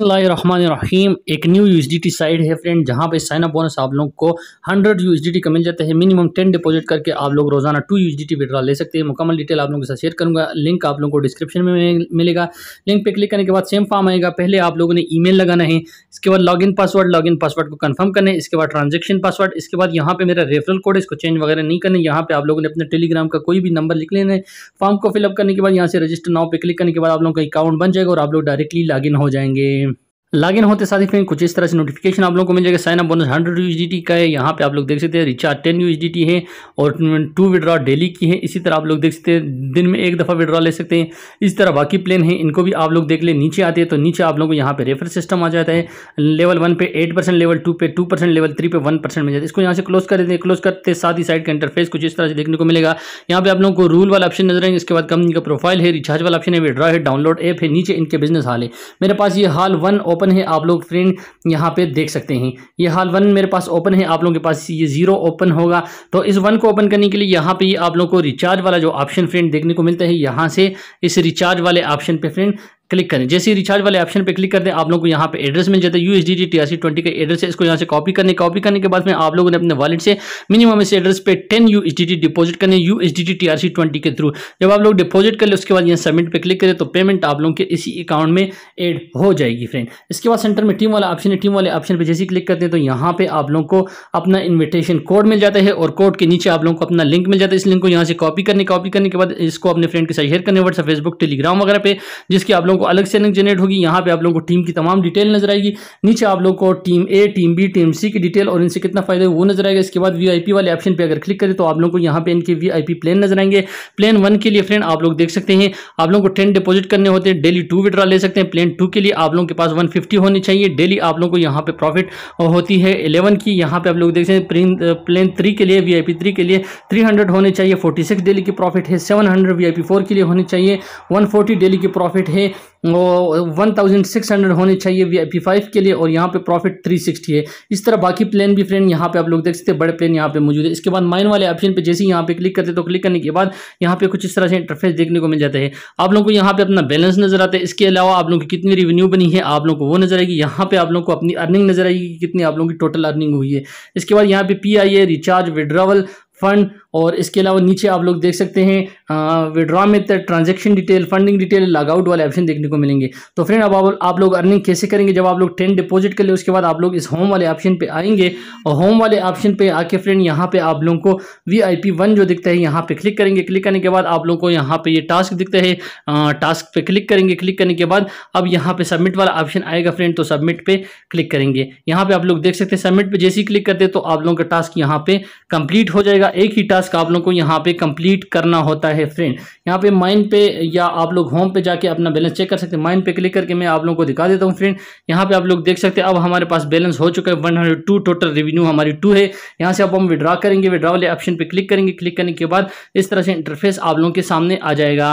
रहीम एक न्यू यू साइट है फ्रेंड जहां पे साइन अप बोनस आप लोग को 100 यू का मिल जाता है मिनिमम 10 डिपॉजिट करके आप लोग रोजाना 2 यूएसडीटी डी ले सकते हैं मुकम्मल डिटेल आप लोगों के साथ शेयर करूंगा लिंक आप लोगों को डिस्क्रिप्शन में मिलेगा लिंक पे क्लिक करने के बाद सेम फॉर्म आएगा पहले आप लोगों ने ई लगाना है इसके बाद लॉग पासवर्ड लॉगिन पासवर्ड को कन्फर्म करने इसके बाद ट्रांजेक्शन पासवर्ड इसके बाद यहाँ पे मेरा रेफरल कोड इसको चेंज वगैरह नहीं करने यहाँ पे आप लोगों ने अपने टेलीग्राम का कोई भी नंबर लिख लेना है फॉर्म को फिलअप करने के बाद यहाँ से रजिस्टर नाव पे क्लिक करने के बाद आप लोगों का अकाउंट बन जाएगा और आप लोग डायरेक्टली लॉगिन हो जाएंगे लॉगिन होते साथ ही फ्रेंड कुछ इस तरह से नोटिफिकेशन आप लोगों को मिल जाएगा sign up bonus hundred U का है यहाँ पे आप लोग देख सकते हैं रिचार्ज टेन यू है और टू विड्रॉ डेली की है इसी तरह आप लोग देख सकते हैं दिन में एक दफ़ा विड्रॉ ले सकते हैं इस तरह बाकी प्लान है इनको भी आप लोग देख ले नीचे आते हैं तो नीचे आप लोगों को यहाँ पे रेफर सिस्टम आ जाता है लेवल वन पे एट परसेंट लेवल टू पे टू परसेंट लेवल थ्री पे वन परसेंट मिल जाता है इसको यहाँ से क्लोज कर देते हैं क्लोज करते साथ ही साइड का इंटरफेस कुछ इस तरह से देखने को मिलेगा यहाँ पे आप लोगों को रूल वाला ऑप्शन नजर आएंगे इसके बाद कंपनी का प्रोफाइल है रिचार्ज वाला ऑप्शन है विड्रॉ है डाउनलोड एप है नीचे इनके बिजनेस हाल है मेरे पास ये हाल वन ओपन है आप लोग फ्रेंड यहाँ पे देख सकते हैं ये हाल वन मेरे पास ओपन है आप लोगों के पास ये ज़ीरो ओपन होगा तो इस वन को ओपन करने के लिए यहाँ पे ये आप लोगों को रिचार्ज वाला जो ऑप्शन फ्रेंड देखने को मिलता है यहाँ से इस रिचार्ज वाले ऑप्शन पे फ्रेंड क्लिक करें जैसे रिचार्ज वाले ऑप्शन पे क्लिक करते हैं आप लोग को यहाँ पे एड्रेस मिल जाता है U S D T R twenty का एड्रेस है इसको यहाँ से कॉपी करने कॉपी करने के बाद में आप लोगों ने अपने वॉलेट से मिनिमम इस एड्रेस पे ten U S D T deposit करने U S D T R twenty के थ्रू जब आप लोग डिपॉजिट कर ले उसके बाद यहाँ सबमिट पर क्लिक करें तो पेमेंट आप लोगों के इसी अकाउंट में एड हो जाएगी फ्रेंड इसके बाद सेंटर में टीम वाला ऑप्शन है टीम वाले ऑप्शन पर जैसे क्लिक करते हैं तो यहाँ पर आप लोगों को अपना इन्विटेशन कोड मिल जाता है और कोड के नीचे आप लोगों को अपना लिंक मिल जाता है इस लिंक को यहाँ से कॉपी करने कॉपी करने के बाद इसको अपने फ्रेंड के साथ शेयर करने व्हाट्सअप फेसबुक टेलीग्राम वगैरह पे जिसकी आप लोग लोगों को अलग से अलग जनरेट होगी यहाँ पे आप लोगों को टीम की तमाम डिटेल नजर आएगी नीचे आप लोगों को team A team B team C की डिटेल और इनसे कितना फायदा है वो नजर आएगा इसके बाद वीआईपी वाले ऑप्शन पे अगर क्लिक करें तो आप लोगों को यहाँ पे इनके वी प्लान नजर आएंगे प्लान वन के लिए फ्रेंड आप लोग देख सकते हैं आप लोगों को टेन डिपोजिट करने होते हैं डेली टू विड्रॉ ले सकते हैं प्लान टू के लिए आप लोगों के पास वन होनी चाहिए डेली आप लोगों को यहाँ पे प्रॉफिट होती है इलेवन की यहाँ पे आप लोग देख सकते हैं प्लेन थ्री के लिए वी थ्री के लिए थ्री होने चाहिए फोर्टी डेली की प्रॉफिट है सेवन हंड्रेड वीआईपी फोर के लिए होनी चाहिए वन डेली की प्रॉफिट है वन थाउजेंड सिक्स हंड्रेड होने चाहिए वी आई पी फाइव के लिए और यहाँ पे प्रॉफिट थ्री सिक्सटी है इस तरह बाकी प्लान भी फ्रेंड यहाँ पे आप लोग देख सकते हैं बड़े प्लान यहाँ पे मौजूद है इसके बाद माइन वाले ऑप्शन पे जैसे ही यहाँ पे क्लिक करते तो क्लिक करने के बाद यहाँ पे कुछ इस तरह से इंटरफेस देखने को मिल जाता है आप लोगों को यहाँ पे अपना बैलेंस नजर आता है इसके अलावा आप लोगों की कितनी रिवेन्यू बनी है आप लोगों को वो नजर आएगी यहाँ पे आप लोगों को अपनी अर्निंग नजर आएगी कितनी आप लोगों की टोटल अर्निंग हुई है इसके बाद यहाँ पे P I A recharge withdrawal fund और इसके अलावा नीचे आप लोग देख सकते हैं विड्रॉ में transaction detail funding detail logout वाले ऑप्शन देखने को मिलेंगे तो फ्रेंड अब आप, लोग अर्निंग कैसे करेंगे जब आप लोग टेन डिपॉजिट कर ले उसके बाद आप लोग इस होम वाले ऑप्शन पर आएंगे और होम वाले ऑप्शन पर आके फ्रेंड यहाँ पे आप लोगों को वी आई पी वन जो दिखता है यहाँ पे क्लिक करेंगे क्लिक करने के बाद आप लोगों को यहाँ पे ये टास्क दिखता है टास्क पे क्लिक करेंगे क्लिक करने के बाद अब यहाँ पे सबमिट वाला ऑप्शन आएगा फ्रेंड तो सबमिट पे क्लिक करेंगे यहाँ पे आप लोग देख सकते हैं सबमिट पे जैसे ही क्लिक करते तो आप लोगों का टास्क यहाँ पे कंप्लीट हो जाएगा एक ही टास्क टास्क आप लोग को यहाँ पे कंप्लीट करना होता है फ्रेंड यहाँ पे माइन पे या आप लोग होम पे जाके अपना बैलेंस चेक कर सकते हैं माइन पे क्लिक करके मैं आप लोगों को दिखा देता हूँ फ्रेंड यहाँ पे आप लोग देख सकते हैं अब हमारे पास बैलेंस हो चुका है वन टोटल रेवेन्यू हमारी टू है यहाँ से अब हम विड्रा करेंगे विड्रा वाले ऑप्शन पर क्लिक करेंगे क्लिक करने के बाद इस तरह से इंटरफेस आप लोगों के सामने आ जाएगा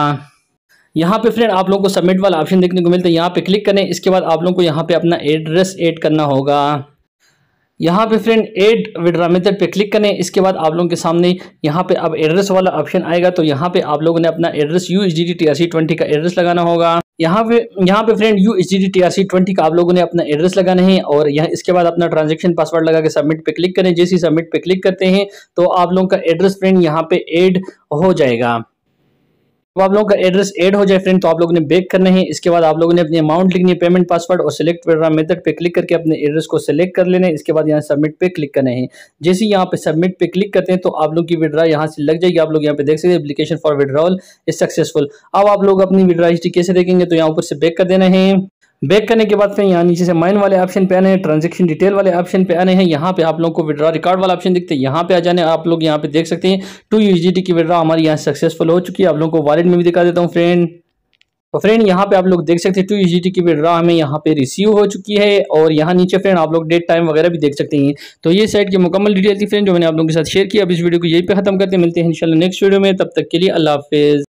यहाँ पे फ्रेंड आप लोगों को सबमिट वाला ऑप्शन देखने को मिलता है यहाँ पे क्लिक करें इसके बाद आप लोगों को यहाँ पे अपना एड्रेस ऐड करना होगा यहाँ पे फ्रेंड एड विड्रा मेथड पे क्लिक करें इसके बाद आप लोगों के सामने यहाँ पे अब एड्रेस वाला ऑप्शन आएगा तो यहाँ पे आप लोगों ने अपना address U H D T R C twenty का एड्रेस लगाना होगा यहाँ पे यहाँ पे friend U H D T R C twenty का आप लोगों ने अपना एड्रेस लगाना है और यहाँ इसके बाद अपना ट्रांजेक्शन पासवर्ड लगा के सबमिट पे क्लिक करें जैसे सबमिट पे क्लिक करते हैं तो आप लोगों का एड्रेस फ्रेंड यहाँ पे एड हो जाएगा तो आप लोगों का एड्रेस ऐड हो जाए फ्रेंड तो आप लोगों ने बेक करना है इसके बाद आप लोगों ने अपनी अमाउंट लिखनी है पेमेंट पासवर्ड और सिलेक्ट विड्रा मेथड पे क्लिक करके अपने एड्रेस को सिलेक्ट कर लेना है इसके बाद यहाँ सबमिट पे क्लिक करना है जैसे यहाँ पे सबमिट पे क्लिक करते हैं तो आप लोग की विड्रा यहाँ से लग जाएगी आप लोग यहाँ पे देख सकते हैं application for withdrawal is successful अब आप लोग अपनी विड्रा हिस्ट्री कैसे देखेंगे तो यहाँ ऊपर से बेक कर देना है बैक करने के बाद फिर यहाँ नीचे से माइन वाले ऑप्शन पे आने हैं ट्रांजेक्शन डिटेल वाले ऑप्शन पे आने हैं यहाँ पे आप लोगों को विड्रा रिकॉर्ड वाला ऑप्शन दिखते हैं यहाँ पे आ जाने आप लोग यहाँ पे देख सकते हैं टू टी की विड्रा हमारी यहाँ सक्सेसफुल हो चुकी है आप लोगों को वॉलेट में भी दिखा देता हूँ फ्रेंड तो फ्रेंड यहाँ पे आप लोग देख सकते हैं टू यू की विड्रा हमें यहाँ पे रिसीव हो चुकी है और यहाँ नीचे फ्रेंड आप लोग डेट टाइम वगैरह भी देख सकते हैं तो ये साइट की मुकम्मल डिटेल थी फ्रेंड जो मैंने आप लोगों के साथ शेयर किया अब इस वीडियो को यही पे खत्म करते मिलते हैं इंशाल्लाह नेक्स्ट वीडियो में तब तक के लिए अल्लाह हाफिज़